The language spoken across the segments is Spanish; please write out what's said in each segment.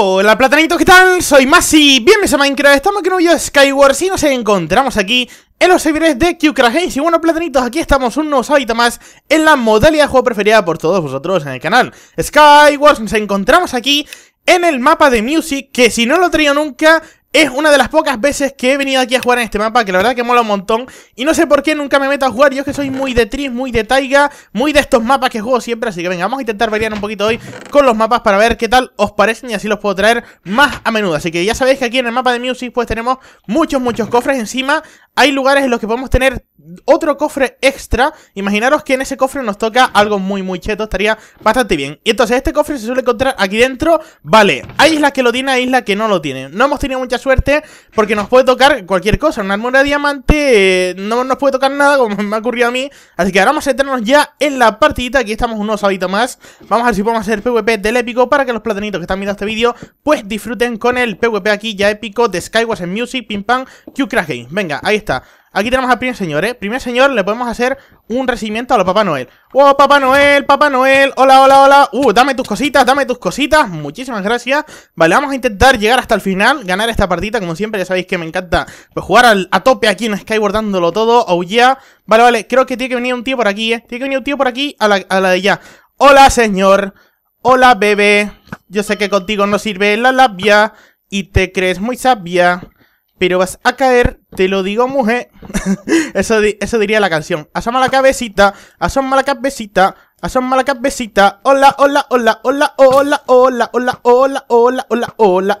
Hola platanitos, ¿qué tal? Soy Masi, bienvenidos a Minecraft, estamos aquí en un video de Skywars y nos encontramos aquí en los servidores de QCrash Y bueno platanitos, aquí estamos un nuevo más en la modalidad de juego preferida por todos vosotros en el canal Skywars, nos encontramos aquí en el mapa de Music, que si no lo traía nunca, es una de las pocas veces que he venido aquí a jugar en este mapa, que la verdad que mola un montón. Y no sé por qué nunca me meto a jugar. Yo que soy muy de Tris, muy de Taiga, muy de estos mapas que juego siempre. Así que venga, vamos a intentar variar un poquito hoy con los mapas para ver qué tal os parecen y así los puedo traer más a menudo. Así que ya sabéis que aquí en el mapa de Music pues tenemos muchos, muchos cofres. Encima hay lugares en los que podemos tener otro cofre extra. Imaginaros que en ese cofre nos toca algo muy, muy cheto. Estaría bastante bien. Y entonces este cofre se suele encontrar aquí dentro. Vale, hay islas que lo tiene, hay islas que no lo tiene. No hemos tenido muchas suerte porque nos puede tocar cualquier cosa. Una armadura de diamante eh, no nos puede tocar nada, como me ha ocurrido a mí. Así que ahora vamos a meternos ya en la partidita. Aquí estamos unos osadito más. Vamos a ver si podemos hacer PvP del épico para que los platanitos que están viendo este vídeo, pues disfruten con el PvP aquí ya épico de Skywars en Music, ping Pam, Q Crash Game. Venga, ahí está. Aquí tenemos al primer señor, ¿eh? Primer señor le podemos hacer un recibimiento a los Papá Noel. ¡Oh, Papá Noel! ¡Papá Noel! ¡Hola, hola, hola! ¡Uh, dame tus cositas, dame tus cositas! Muchísimas gracias. Vale, vamos a intentar llegar hasta el final, ganar esta partida. Como siempre, ya sabéis que me encanta pues, jugar a tope aquí en Skyward dándolo todo. ¡Oh, yeah. Vale, vale, creo que tiene que venir un tío por aquí, ¿eh? Tiene que venir un tío por aquí a la, a la de ya. ¡Hola, señor! ¡Hola, bebé! Yo sé que contigo no sirve la labia y te crees muy sabia pero vas a caer, te lo digo mujer. eso, eso diría la canción. Asoma la cabecita, asoma la cabecita, asoma la cabecita. Hola, hola, hola, hola, hola, hola, hola, hola, hola, hola, hola, hola, hola,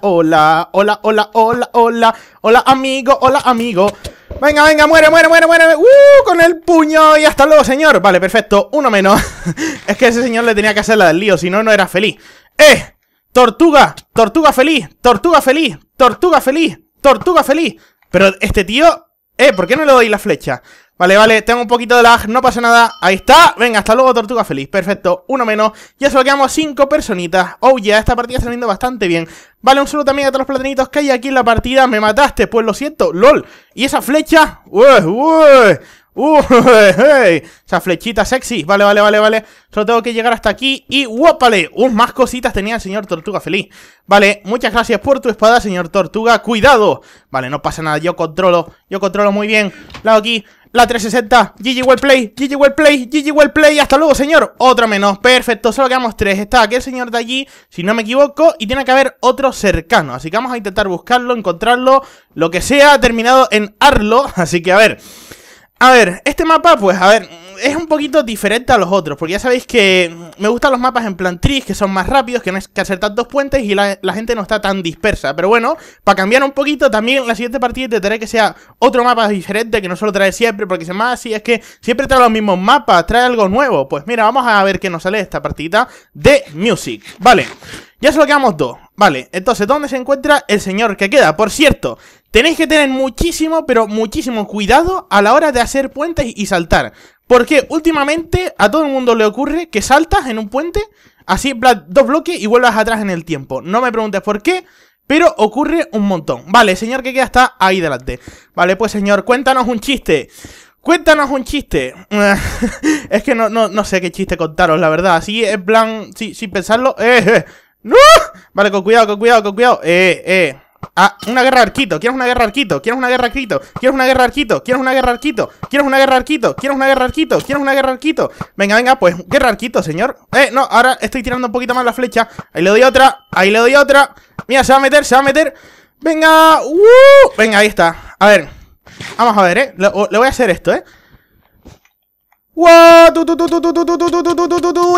hola, hola, hola, hola, amigo, hola, amigo. Venga, venga, muere, muere, muere, muere. ¡Uh! Con el puño y hasta luego, señor. Vale, perfecto. Uno menos. es que ese señor le tenía que hacer la del lío, si no, no era feliz. ¡Eh! Tortuga, tortuga feliz, tortuga feliz, tortuga feliz. Tortuga feliz. Pero este tío... Eh, ¿por qué no le doy la flecha? Vale, vale, tengo un poquito de lag, no pasa nada. Ahí está. Venga, hasta luego, Tortuga Feliz. Perfecto, uno menos. Ya solo quedamos cinco personitas. Oh, ya, esta partida está saliendo bastante bien. Vale, un saludo también a todos los platanitos que hay aquí en la partida. Me mataste, pues lo siento. LOL. Y esa flecha... Uy, uy. ¡Uh! esa flechita sexy. Vale, vale, vale, vale. Solo tengo que llegar hasta aquí y ¡wópale! Un Más cositas tenía el señor Tortuga feliz. Vale, muchas gracias por tu espada, señor Tortuga. ¡Cuidado! Vale, no pasa nada. Yo controlo. Yo controlo muy bien. La aquí. La 360. GG well play. GG well play. GG well play. Hasta luego, señor. Otra menos. Perfecto. Solo quedamos tres. Está aquel señor de allí, si no me equivoco. Y tiene que haber otro cercano. Así que vamos a intentar buscarlo, encontrarlo. Lo que sea. ha Terminado en Arlo. Así que a ver... A ver, este mapa, pues, a ver, es un poquito diferente a los otros, porque ya sabéis que me gustan los mapas en plan tris, que son más rápidos, que no es que hacer dos puentes y la, gente no está tan dispersa. Pero bueno, para cambiar un poquito, también la siguiente partida intentaré que sea otro mapa diferente, que no solo trae siempre, porque se más así es que siempre trae los mismos mapas, trae algo nuevo. Pues mira, vamos a ver qué nos sale esta partida de Music. Vale. Ya solo quedamos dos. Vale, entonces, ¿dónde se encuentra el señor que queda? Por cierto, tenéis que tener muchísimo, pero muchísimo cuidado a la hora de hacer puentes y saltar. Porque últimamente a todo el mundo le ocurre que saltas en un puente, así dos bloques y vuelvas atrás en el tiempo. No me preguntes por qué, pero ocurre un montón. Vale, señor que queda está ahí delante. Vale, pues señor, cuéntanos un chiste. Cuéntanos un chiste. es que no, no, no sé qué chiste contaros, la verdad. Así, en plan, sí, sin pensarlo. Eh, eh. Vale, con cuidado, con cuidado, con cuidado. Eh, eh. Ah, una guerra arquito. ¿Quieres una guerra arquito? ¿Quieres una guerra arquito? ¿Quieres una guerra arquito? ¿Quieres una guerra arquito? ¿Quieres una guerra arquito? ¿Quieres una guerra arquito? ¿Quieres una guerra arquito? Venga, venga, pues guerra arquito, señor. Eh, no, ahora estoy tirando un poquito más la flecha. Ahí le doy otra. Ahí le doy otra. Mira, se va a meter, se va a meter. Venga, uh, venga, ahí está. A ver, vamos a ver, eh. le voy a hacer esto, eh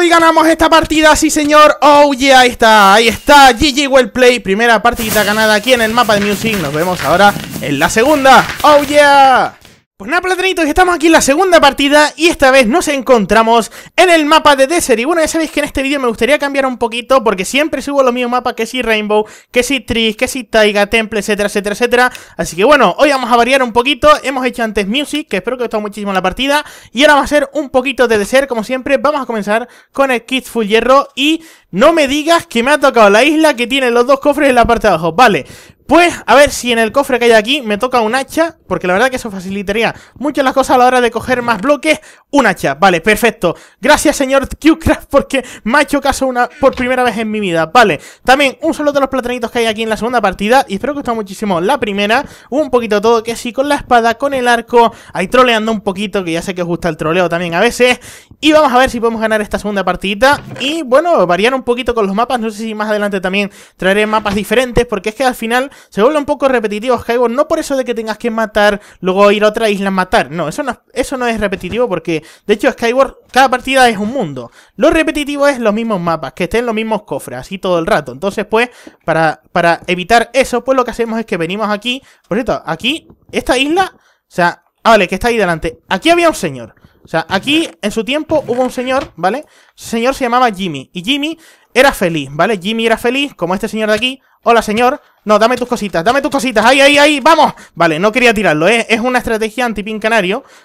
y ganamos esta partida, sí señor ¡Oh yeah! Ahí está, ahí está GG Well Play, primera partidita ganada aquí en el mapa de Music Nos vemos ahora en la segunda ¡Oh yeah! Pues nada, platanitos, estamos aquí en la segunda partida y esta vez nos encontramos en el mapa de Desert. Y bueno, ya sabéis que en este vídeo me gustaría cambiar un poquito porque siempre subo los mismos mapas, que si Rainbow, que si Tris, que si Taiga, Temple, etcétera, etcétera, etcétera. Así que bueno, hoy vamos a variar un poquito. Hemos hecho antes Music, que espero que os guste muchísimo la partida. Y ahora va a ser un poquito de Desert, como siempre. Vamos a comenzar con el Kit Full Hierro y no me digas que me ha tocado la isla que tiene los dos cofres en la parte de abajo. Vale, pues a ver si en el cofre que hay aquí me toca un hacha, porque la verdad que eso facilitaría mucho las cosas a la hora de coger más bloques. Un hacha, vale, perfecto. Gracias, señor Qcraft, porque me ha hecho caso una, por primera vez en mi vida, vale. También un solo de los platanitos que hay aquí en la segunda partida, y espero que os gustado muchísimo la primera. un poquito todo, que sí, con la espada, con el arco, ahí troleando un poquito, que ya sé que os gusta el troleo también a veces. Y vamos a ver si podemos ganar esta segunda partidita, y bueno, variar un poquito con los mapas, no sé si más adelante también traeré mapas diferentes, porque es que al final se vuelve un poco repetitivo Skyward, no por eso de que tengas que matar, luego ir a otra isla a matar, no, eso no, eso no es repetitivo porque, de hecho, Skyward, cada partida es un mundo. Lo repetitivo es los mismos mapas, que estén los mismos cofres, así todo el rato. Entonces, pues, para, para evitar eso, pues lo que hacemos es que venimos aquí, por cierto, aquí, esta isla, o sea, ah, vale, que está ahí delante, aquí había un señor. O sea, aquí en su tiempo hubo un señor, ¿vale? señor se llamaba Jimmy. Y Jimmy era feliz, ¿vale? Jimmy era feliz, como este señor de aquí. Hola, señor. No, dame tus cositas, dame tus cositas. ¡Ahí, ahí, ahí! ¡Vamos! Vale, no quería tirarlo, ¿eh? Es una estrategia anti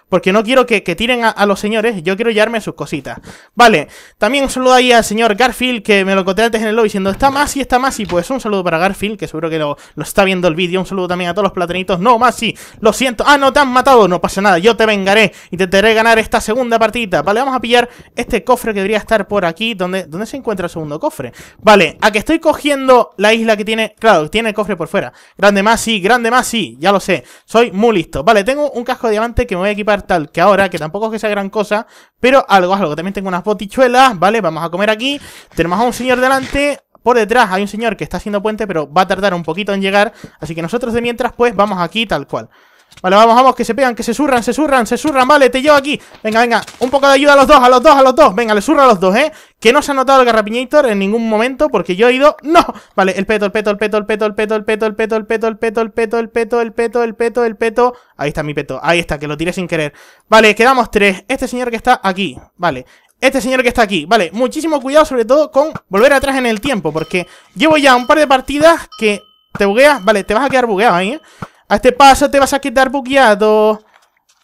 porque no quiero que, tiren a, los señores, yo quiero llevarme sus cositas. Vale, también un saludo ahí al señor Garfield, que me lo conté antes en el lobby diciendo, está más y está más y pues un saludo para Garfield, que seguro que lo, está viendo el vídeo. Un saludo también a todos los platanitos. No, más lo siento. Ah, no, te han matado. No pasa nada, yo te vengaré y te intentaré ganar esta segunda partida. Vale, vamos a pillar este cofre que dirías estar por aquí. ¿Dónde, se encuentra el segundo cofre? Vale, a que estoy cogiendo la isla que tiene... Claro, tiene el cofre por fuera. Grande más, sí, grande más, sí. Ya lo sé. Soy muy listo. Vale, tengo un casco de diamante que me voy a equipar tal que ahora, que tampoco es que sea gran cosa. Pero algo, algo. También tengo unas botichuelas, ¿vale? Vamos a comer aquí. Tenemos a un señor delante. Por detrás hay un señor que está haciendo puente, pero va a tardar un poquito en llegar. Así que nosotros de mientras, pues, vamos aquí tal cual. Vale, vamos, vamos, que se pegan, que se surran, se surran, se surran Vale, te llevo aquí Venga, venga, un poco de ayuda a los dos, a los dos, a los dos Venga, le surra a los dos, ¿eh? Que no se ha notado el Garrapiñator en ningún momento Porque yo he ido... ¡No! Vale, el peto, el peto, el peto, el peto, el peto, el peto, el peto, el peto, el peto, el peto, el peto, el peto, el peto, el peto Ahí está mi peto, ahí está, que lo tiré sin querer Vale, quedamos tres Este señor que está aquí, vale este señor que está aquí, vale, muchísimo cuidado sobre todo con volver atrás en el tiempo Porque llevo ya un par de partidas que te bugueas, vale, te vas a quedar bugueado ahí, ¿eh? A este paso te vas a quedar buqueado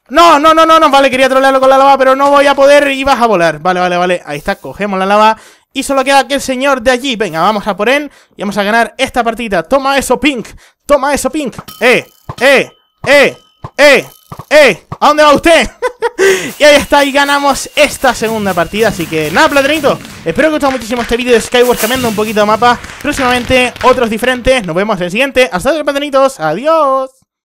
No, no, no, no, no, vale, quería trolearlo con la lava, pero no voy a poder y vas a volar. Vale, vale, vale, ahí está, cogemos la lava y solo queda aquel señor de allí. Venga, vamos a por él y vamos a ganar esta partida. Toma eso, Pink, toma eso, Pink. Eh, eh, eh, eh, eh, ¿a dónde va usted? Y ahí está, y ganamos esta segunda partida. Así que nada, platanitos. Espero que os haya gustado muchísimo este vídeo de Skyward cambiando un poquito de mapa. Próximamente otros diferentes. Nos vemos en el siguiente. Hasta luego, platanitos. Adiós.